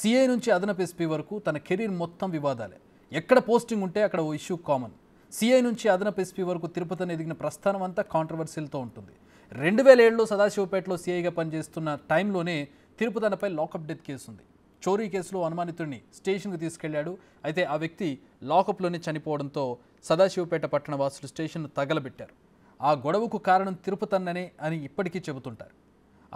CI నుంచి అదనపు SP వరకు తన కెరీర్ మొత్తం వివాదాలే ఎక్కడ పోస్టింగ్ ఉంటే అక్కడ ఓ ఇష్యూ కామన్ సిఐ నుంచి అదనపు ఎస్పీ వరకు తిరుపతిని ఎదిగిన ప్రస్థానం అంతా కాంట్రవర్సీలతో ఉంటుంది రెండు వేల ఏడులో సదాశివపేటలో సీఐగా పనిచేస్తున్న టైంలోనే తిరుపతనపై లాకప్ డెత్ కేసు ఉంది చోరీ కేసులో అనుమానితుడిని స్టేషన్కు తీసుకెళ్లాడు అయితే ఆ వ్యక్తి లాకప్లోనే చనిపోవడంతో సదాశివపేట పట్టణ వాసులు స్టేషన్ను తగలబెట్టారు ఆ గొడవకు కారణం తిరుపతన్ననే అని ఇప్పటికీ చెబుతుంటారు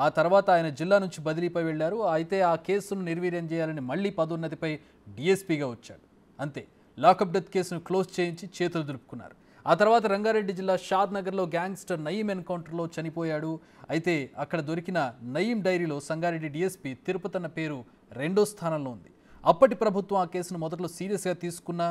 ఆ తర్వాత ఆయన జిల్లా నుంచి బదిలీపై వెళ్లారు అయితే ఆ కేసును నిర్వీర్యం చేయాలని మళ్లీ పదోన్నతిపై డీఎస్పీగా వచ్చాడు అంతే లాకప్ డెత్ కేసును క్లోజ్ చేయించి చేతులు దులుపుకున్నారు ఆ తర్వాత రంగారెడ్డి జిల్లా షాద్ నగర్లో గ్యాంగ్స్టర్ నయీం ఎన్కౌంటర్లో చనిపోయాడు అయితే అక్కడ దొరికిన నయీం డైరీలో సంగారెడ్డి డీఎస్పీ తిరుపతన్న పేరు రెండో స్థానంలో ఉంది అప్పటి ప్రభుత్వం ఆ కేసును మొదట్లో సీరియస్గా తీసుకున్న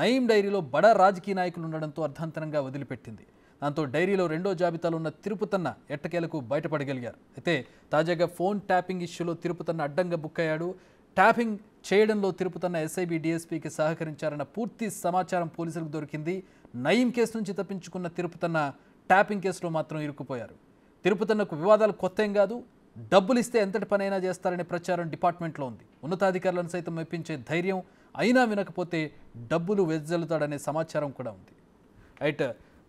నయీం డైరీలో బడా రాజకీయ నాయకులు ఉండడంతో అర్ధాంతరంగా వదిలిపెట్టింది దాంతో డైరీలో రెండో జాబితాలో ఉన్న తిరుపతన్న ఎట్టకేలకు బయటపడగలిగారు అయితే తాజాగా ఫోన్ ట్యాపింగ్ ఇష్యూలో తిరుపతన్న అడ్డంగా బుక్ అయ్యాడు ట్యాపింగ్ చేయడంలో తిరుపతన్న ఎస్ఐబి డిఎస్పీకి సహకరించారన్న పూర్తి సమాచారం పోలీసులకు దొరికింది నయీం కేసు నుంచి తప్పించుకున్న తిరుపతన్న ట్యాపింగ్ కేసులో మాత్రం ఇరుక్కుపోయారు తిరుపతన్నకు వివాదాలు కొత్త కాదు డబ్బులు ఇస్తే ఎంతటి పనైనా చేస్తారనే ప్రచారం డిపార్ట్మెంట్లో ఉంది ఉన్నతాధికారులను సైతం మెప్పించే ధైర్యం అయినా వినకపోతే డబ్బులు వెజ్జలుతాడనే సమాచారం కూడా ఉంది రైట్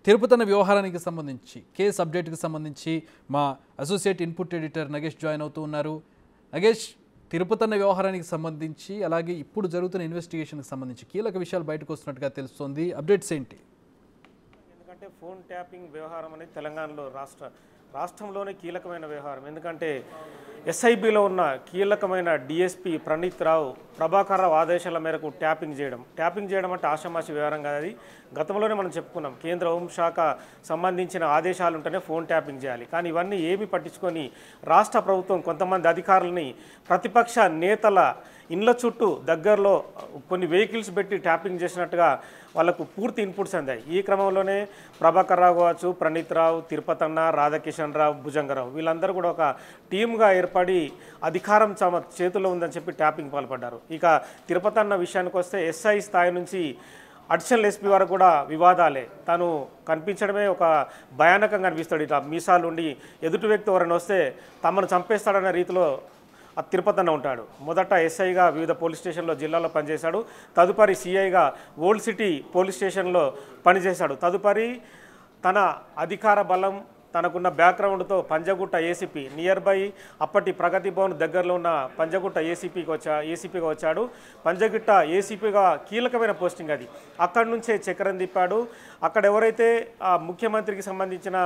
తిరుపతన వ్యవహారానికి సంబంధించి కేసు అప్డేట్కి సంబంధించి మా associate input editor Nagesh join అవుతూ ఉన్నారు నగేష్ తిరుపతన్న వ్యవహారానికి సంబంధించి అలాగే ఇప్పుడు జరుగుతున్న ఇన్వెస్టిగేషన్కి సంబంధించి కీలక విషయాలు బయటకు వస్తున్నట్టుగా తెలుస్తోంది అప్డేట్స్ ఏంటి ఎందుకంటే ఫోన్ ట్యాపింగ్ వ్యవహారం అనేది తెలంగాణలో రాష్ట్ర రాష్ట్రంలోనే కీలకమైన వ్యవహారం ఎందుకంటే ఎస్ఐబిలో ఉన్న కీలకమైన డిఎస్పి ప్రణీత్ రావు ప్రభాకర్ రావు ఆదేశాల మేరకు ట్యాపింగ్ చేయడం ట్యాపింగ్ చేయడం అంటే ఆషామాషి వ్యవహారం కాదు గతంలోనే మనం చెప్పుకున్నాం కేంద్ర హోంశాఖ సంబంధించిన ఆదేశాలు ఉంటేనే ఫోన్ ట్యాపింగ్ చేయాలి కానీ ఇవన్నీ ఏమి పట్టించుకొని రాష్ట్ర ప్రభుత్వం కొంతమంది అధికారులని ప్రతిపక్ష నేతల ఇండ్ల చుట్టూ దగ్గరలో కొన్ని వెహికల్స్ పెట్టి ట్యాపింగ్ చేసినట్టుగా వాళ్ళకు పూర్తి ఇన్పుట్స్ అందాయి ఈ క్రమంలోనే ప్రభాకర్ రావు కావచ్చు ప్రణీత్ రావు తిరుపతన్న రాధాకిషన్ రావు భుజంగరావు వీళ్ళందరూ కూడా ఒక టీమ్గా ఏర్పడి అధికారం తమ చేతుల్లో ఉందని చెప్పి ట్యాపింగ్ పాల్పడ్డారు ఇక తిరుపతి అన్న విషయానికి వస్తే ఎస్ఐ స్థాయి నుంచి అడిషనల్ ఎస్పీ వరకు కూడా వివాదాలే తను కనిపించడమే ఒక భయానకంగా అనిపిస్తాడు ఇట్లా మీసాలు ఉండి ఎదుటి వ్యక్తి ఎవరైనా వస్తే తమను చంపేస్తాడన్న రీతిలో ఆ తిరుపతిన ఉంటాడు మొదట ఎస్ఐగా వివిధ పోలీస్ స్టేషన్లో జిల్లాలో పనిచేశాడు తదుపరి సిఐగా ఓల్డ్ సిటీ పోలీస్ స్టేషన్లో పనిచేశాడు తదుపరి తన అధికార బలం తనకున్న బ్యాక్గ్రౌండ్తో పంజగుట్ట ఏసీపీ నియర్ బై అప్పటి ప్రగతి భవన్ దగ్గరలో ఉన్న పంజగుట్ట ఏసీపీకి వచ్చా ఏసీపీగా వచ్చాడు పంజగుట్ట ఏసీపీగా కీలకమైన పోస్టింగ్ అది అక్కడి నుంచే చక్రం తిప్పాడు అక్కడ ఎవరైతే ఆ ముఖ్యమంత్రికి సంబంధించిన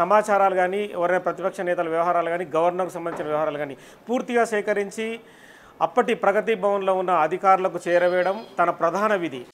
సమాచారాలు కానీ ఎవరైనా ప్రతిపక్ష నేతల వ్యవహారాలు కానీ గవర్నర్కు సంబంధించిన వ్యవహారాలు కానీ పూర్తిగా సేకరించి అప్పటి ప్రగతి భవన్లో ఉన్న అధికారులకు చేరవేయడం తన ప్రధాన విధి